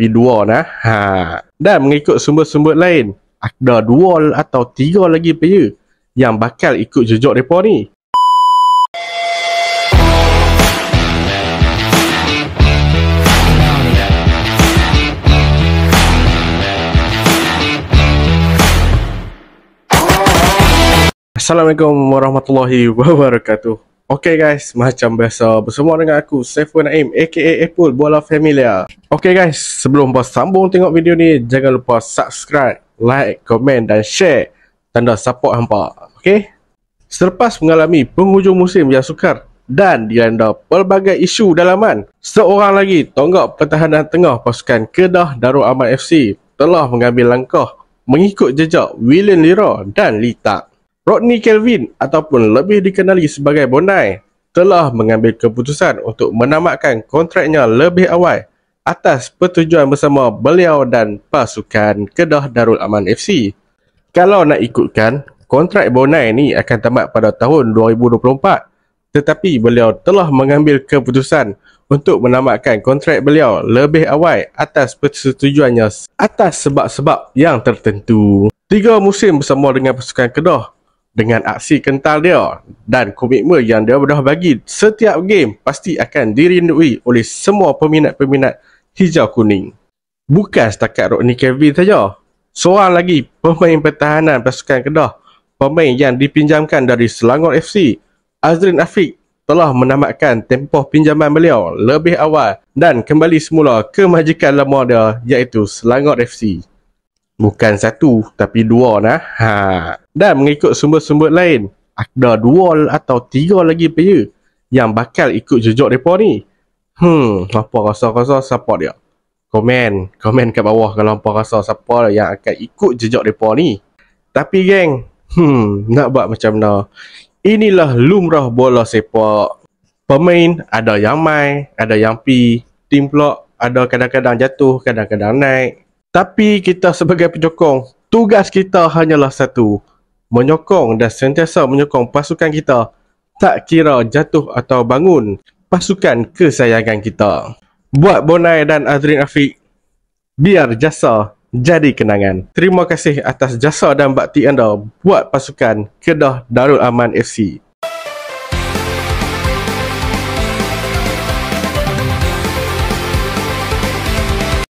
P2 nah. Ha. Dan mengikut sumber-sumber lain, ada dua atau tiga lagi player yang bakal ikut jejak depa ni. Assalamualaikum warahmatullahi wabarakatuh. Okay guys, macam biasa bersama dengan aku, Saifun Naim aka Apple Bola Familia Okay guys, sebelum pas sambung tengok video ni Jangan lupa subscribe, like, komen dan share Tanda support hampa, okay? Selepas mengalami penghujung musim yang sukar dan dilanda pelbagai isu dalaman Seorang lagi tonggak pertahanan tengah pasukan Kedah Darul Aman FC telah mengambil langkah mengikut jejak William Lira dan Litak Rodney Kelvin ataupun lebih dikenali sebagai Bondi telah mengambil keputusan untuk menamatkan kontraknya lebih awal atas pertujuan bersama beliau dan pasukan Kedah Darul Aman FC. Kalau nak ikutkan, kontrak Bondi ini akan tamat pada tahun 2024 tetapi beliau telah mengambil keputusan untuk menamatkan kontrak beliau lebih awal atas persetujuannya atas sebab-sebab yang tertentu. Tiga musim bersama dengan pasukan Kedah dengan aksi kental dia dan komitmen yang dia dah bagi setiap game pasti akan dirindui oleh semua peminat-peminat hijau kuning. Bukan setakat Rodney Kevin saja. Seorang lagi pemain pertahanan pasukan Kedah, pemain yang dipinjamkan dari Selangor FC, Azrin Afiq telah menamatkan tempoh pinjaman beliau lebih awal dan kembali semula ke majikan lama dia iaitu Selangor FC. Bukan satu, tapi dua lah. Ha. Dan mengikut sumber-sumber lain, ada dua atau tiga lagi player yang bakal ikut jejak mereka ni. Hmm, apa rasa-rasa support dia? Komen, komen kat bawah kalau apa rasa siapa yang akan ikut jejak mereka ni. Tapi geng, hmm, nak buat macam mana? Inilah lumrah bola sepak. Pemain ada yang main, ada yang pi, tim pula ada kadang-kadang jatuh, kadang-kadang naik. Tapi kita sebagai penyokong, tugas kita hanyalah satu. Menyokong dan sentiasa menyokong pasukan kita. Tak kira jatuh atau bangun pasukan kesayangan kita. Buat Bonai dan Azrin Afiq, biar jasa jadi kenangan. Terima kasih atas jasa dan bakti anda buat pasukan Kedah Darul Aman FC.